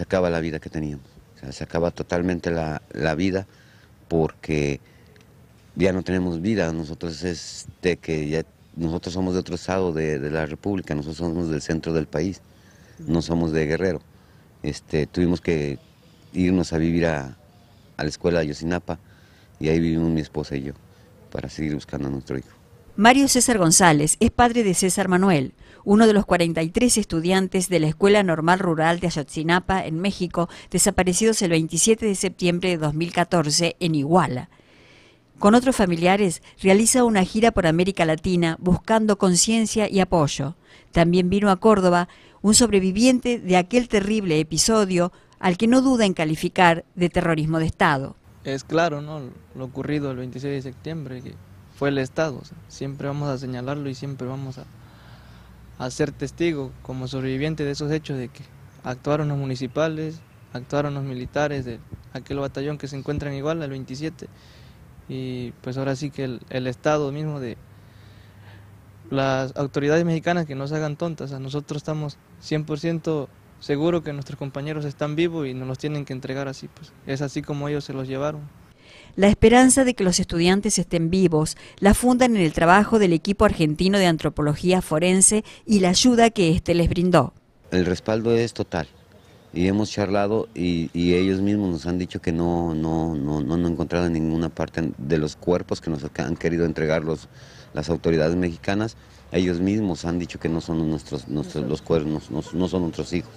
se acaba la vida que teníamos. se acaba totalmente la, vida porque ya no tenemos vida. Nosotros que ya nosotros somos de otro estado de, la República, nosotros somos del centro del país, no somos de Guerrero. Este, tuvimos que irnos a vivir a, a la escuela de Yosinapa y ahí vivimos mi esposa y yo para seguir buscando a nuestro hijo. Mario César González es padre de César Manuel, uno de los 43 estudiantes de la Escuela Normal Rural de Ayotzinapa, en México, desaparecidos el 27 de septiembre de 2014 en Iguala. Con otros familiares realiza una gira por América Latina buscando conciencia y apoyo. También vino a Córdoba un sobreviviente de aquel terrible episodio al que no duda en calificar de terrorismo de Estado. Es claro, ¿no? Lo ocurrido el 26 de septiembre, fue el Estado. siempre vamos a señalarlo y siempre vamos a, ser testigo como sobreviviente de esos hechos de que actuaron los municipales, actuaron los militares de aquel batallón que se encuentra igual Iguala, el 27. Y pues ahora sí que el, Estado mismo de las autoridades mexicanas que no se hagan tontas. nosotros estamos 100% seguros que nuestros compañeros están vivos y nos los tienen que entregar así. Pues es así como ellos se los llevaron. La esperanza de que los estudiantes estén vivos la fundan en el trabajo del equipo argentino de antropología forense y la ayuda que éste les brindó. El respaldo es total y hemos charlado y, ellos mismos nos han dicho que no, no, no, han encontrado ninguna parte de los cuerpos que nos han querido entregar las autoridades mexicanas. Ellos mismos han dicho que no son nuestros, los cuerpos, no, son nuestros hijos.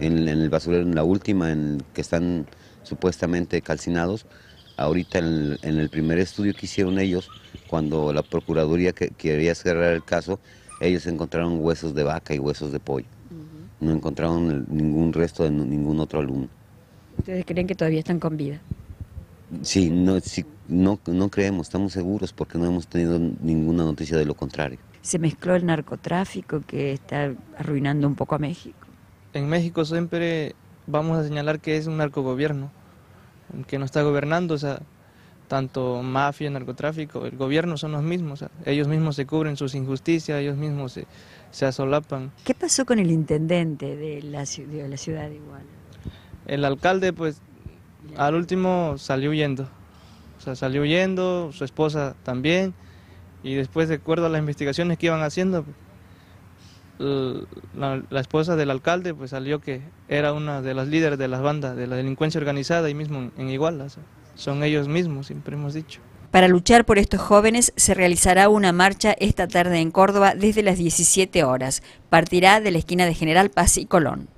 En, en el basurero, en la última, en que están supuestamente calcinados, Ahorita en, el primer estudio que hicieron ellos, cuando la Procuraduría quería cerrar el caso, ellos encontraron huesos de vaca y huesos de pollo. No encontraron ningún resto de ningún otro alumno. ¿Ustedes creen que todavía están con vida? Sí, no, no, no creemos, estamos seguros porque no hemos tenido ninguna noticia de lo contrario. Se mezcló el narcotráfico que está arruinando un poco a México. En México siempre vamos a señalar que es un narcogobierno que no está gobernando, o sea, tanto mafia, narcotráfico, el gobierno son los mismos, ellos mismos se cubren sus injusticias, ellos mismos se, se asolapan. ¿Qué pasó con el intendente de la, de la ciudad de Iguala? El alcalde, pues, al último salió huyendo, o sea, salió huyendo, su esposa también, y después, de acuerdo a las investigaciones que iban haciendo, la, esposa del alcalde pues salió que era una de las líderes de las bandas de la delincuencia organizada y mismo en Iguala. Son ellos mismos, siempre hemos dicho. Para luchar por estos jóvenes se realizará una marcha esta tarde en Córdoba desde las 17 horas. Partirá de la esquina de General Paz y Colón.